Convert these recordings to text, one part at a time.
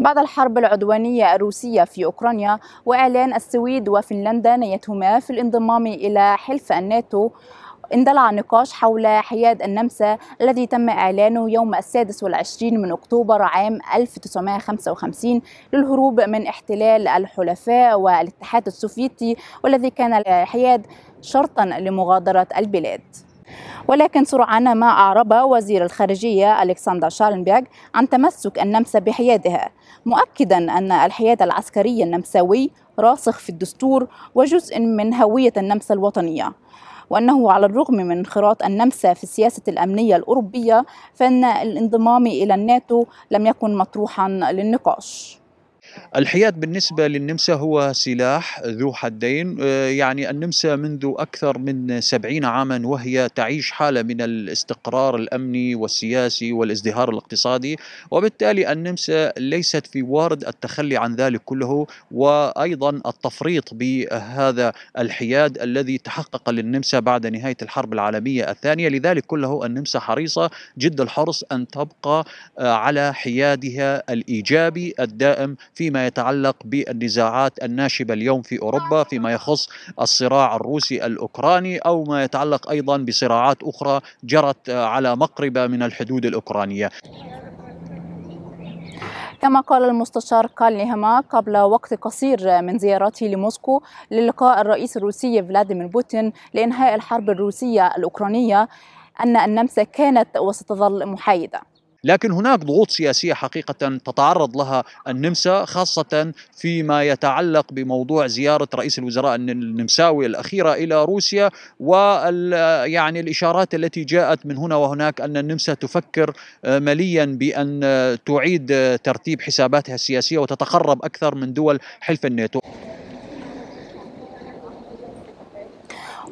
بعد الحرب العدوانية الروسية في أوكرانيا وإعلان السويد وفنلندا نيتهما في الانضمام إلى حلف الناتو اندلع نقاش حول حياد النمسا الذي تم إعلانه يوم السادس والعشرين من أكتوبر عام 1955 للهروب من احتلال الحلفاء والاتحاد السوفيتي والذي كان حياد شرطا لمغادرة البلاد ولكن سرعان ما أعرب وزير الخارجية ألكسندر شارنبيغ عن تمسك النمسا بحيادها مؤكدا أن الحياد العسكري النمساوي راسخ في الدستور وجزء من هوية النمسا الوطنية وأنه على الرغم من انخراط النمسا في السياسة الأمنية الأوروبية فإن الانضمام إلى الناتو لم يكن مطروحا للنقاش الحياد بالنسبة للنمسا هو سلاح ذو حدين آه، يعني النمسا منذ أكثر من سبعين عاما وهي تعيش حالة من الاستقرار الأمني والسياسي والازدهار الاقتصادي وبالتالي النمسا ليست في وارد التخلي عن ذلك كله وأيضا التفريط بهذا الحياد الذي تحقق للنمسا بعد نهاية الحرب العالمية الثانية لذلك كله النمسا حريصة جد الحرص أن تبقى آه، على حيادها الإيجابي الدائم في فيما يتعلق بالنزاعات الناشبه اليوم في اوروبا فيما يخص الصراع الروسي الاوكراني او ما يتعلق ايضا بصراعات اخرى جرت على مقربه من الحدود الاوكرانيه. كما قال المستشار هما قبل وقت قصير من زيارته لموسكو للقاء الرئيس الروسي فلاديمير بوتين لإنهاء الحرب الروسية الأوكرانية أن النمسا كانت وستظل محايدة لكن هناك ضغوط سياسية حقيقة تتعرض لها النمسا خاصة فيما يتعلق بموضوع زيارة رئيس الوزراء النمساوي الأخيرة إلى روسيا وال يعني الإشارات التي جاءت من هنا وهناك أن النمسا تفكر آه، مليا بأن تعيد ترتيب حساباتها السياسية وتتقرب أكثر من دول حلف الناتو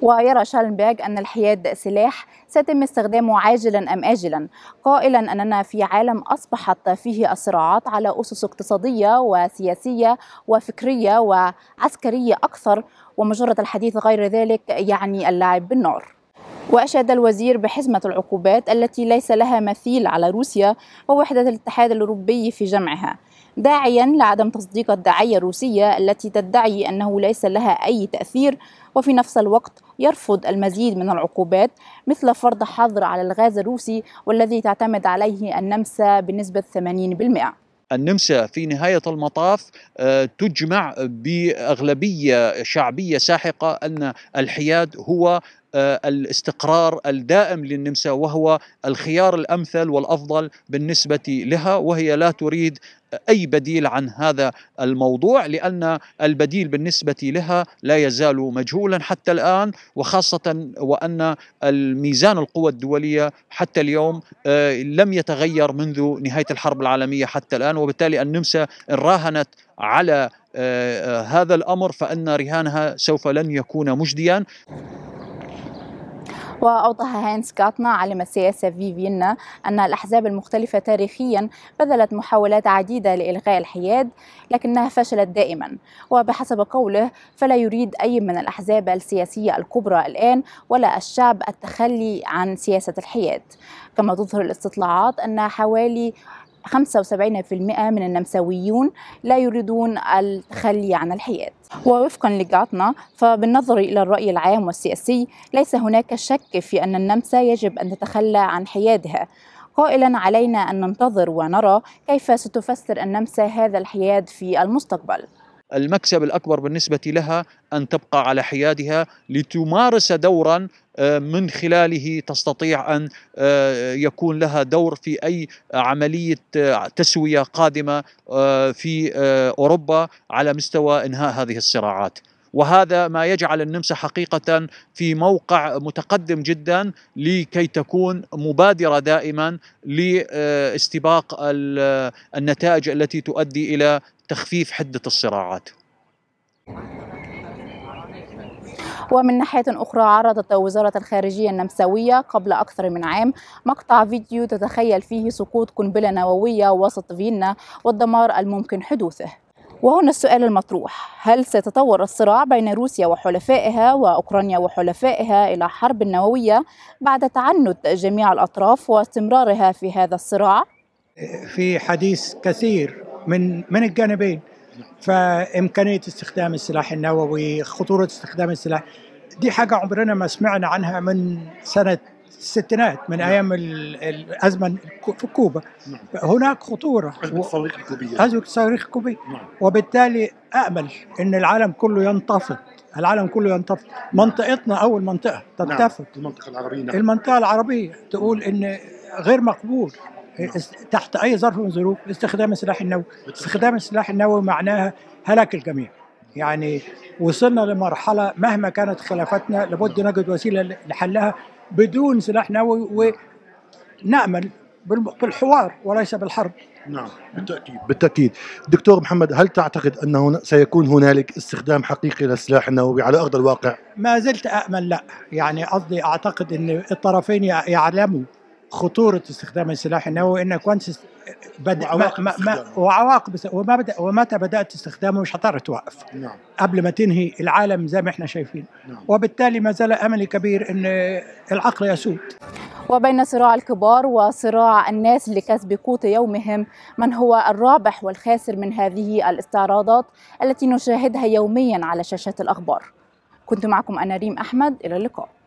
ويرى شالنبرغ أن الحياد سلاح سيتم استخدامه عاجلا أم آجلا قائلا أننا في عالم أصبحت فيه الصراعات على أسس اقتصادية وسياسية وفكرية وعسكرية أكثر ومجرد الحديث غير ذلك يعني اللعب بالنار وأشاد الوزير بحزمة العقوبات التي ليس لها مثيل على روسيا ووحدة الاتحاد الأوروبي في جمعها داعيا لعدم تصديق الداعية الروسية التي تدعي أنه ليس لها أي تأثير وفي نفس الوقت يرفض المزيد من العقوبات مثل فرض حظر على الغاز الروسي والذي تعتمد عليه النمسا بنسبة 80%. النمسا في نهاية المطاف آه، تجمع بأغلبية شعبية ساحقة أن الحياد هو آه، الاستقرار الدائم للنمسا وهو الخيار الامثل والافضل بالنسبه لها وهي لا تريد اي بديل عن هذا الموضوع لان البديل بالنسبه لها لا يزال مجهولا حتى الان وخاصه وان الميزان القوى الدوليه حتى اليوم آه، لم يتغير منذ نهايه الحرب العالميه حتى الان وبالتالي النمسا ان راهنت على آه، هذا الامر فان رهانها سوف لن يكون مجديا وأوضح هانس كاتنا علم السياسة في فيينا أن الأحزاب المختلفة تاريخيا بذلت محاولات عديدة لإلغاء الحياد لكنها فشلت دائما وبحسب قوله فلا يريد أي من الأحزاب السياسية الكبرى الآن ولا الشعب التخلي عن سياسة الحياد كما تظهر الاستطلاعات أن حوالي 75% من النمساويون لا يريدون التخلي عن الحياة ووفقا لجاتنا فبالنظر إلى الرأي العام والسياسي ليس هناك شك في أن النمسا يجب أن تتخلى عن حيادها قائلا علينا أن ننتظر ونرى كيف ستفسر النمسا هذا الحياد في المستقبل المكسب الأكبر بالنسبة لها أن تبقى على حيادها لتمارس دورا آه، من خلاله تستطيع أن آه، يكون لها دور في أي عملية آه، تسوية قادمة في أوروبا على مستوى إنهاء هذه الصراعات وهذا ما يجعل النمسا حقيقة في موقع متقدم جدا لكي تكون مبادرة دائما لاستباق النتائج التي تؤدي إلى تخفيف حدة الصراعات ومن ناحية أخرى عرضت وزارة الخارجية النمساوية قبل أكثر من عام مقطع فيديو تتخيل فيه سقوط قنبلة نووية وسط فيينا والدمار الممكن حدوثه وهنا السؤال المطروح هل سيتطور الصراع بين روسيا وحلفائها وأوكرانيا وحلفائها إلى حرب نووية بعد تعنت جميع الأطراف واستمرارها في هذا الصراع؟ في حديث كثير من من الجانبين فإمكانية استخدام السلاح النووي خطورة استخدام السلاح دي حاجة عمرنا ما سمعنا عنها من سنة الستينات من نعم. ايام الازمه في كوبا نعم. هناك خطوره ازمه الصواريخ الكوبيه ازمه الصواريخ الكوبيه نعم. وبالتالي امل ان العالم كله ينتفض العالم كله ينتفض منطقتنا اول منطقه تنتفض نعم. المنطقه العربيه نعم. المنطقه العربيه تقول ان غير مقبول تحت اي ظرف من الظروف استخدام السلاح النووي استخدام السلاح النووي معناها هلاك الجميع يعني وصلنا لمرحله مهما كانت خلافاتنا لابد نجد وسيله لحلها بدون سلاح نووي ونامل نعم. بالحوار وليس بالحرب نعم بالتاكيد بالتاكيد دكتور محمد هل تعتقد انه سيكون هنالك استخدام حقيقي للسلاح النووي على ارض الواقع ما زلت امل لا يعني قصدي اعتقد ان الطرفين يعلموا خطوره استخدام السلاح النووي انك وانت بدا وعواقب وعواقب وما بدا ومتى بدات استخدامه مش هتعرف توقف نعم. قبل ما تنهي العالم زي ما احنا شايفين نعم. وبالتالي ما زال املي كبير ان العقل يسود وبين صراع الكبار وصراع الناس لكسب قوت يومهم من هو الرابح والخاسر من هذه الاستعراضات التي نشاهدها يوميا على شاشات الاخبار كنت معكم انا ريم احمد الى اللقاء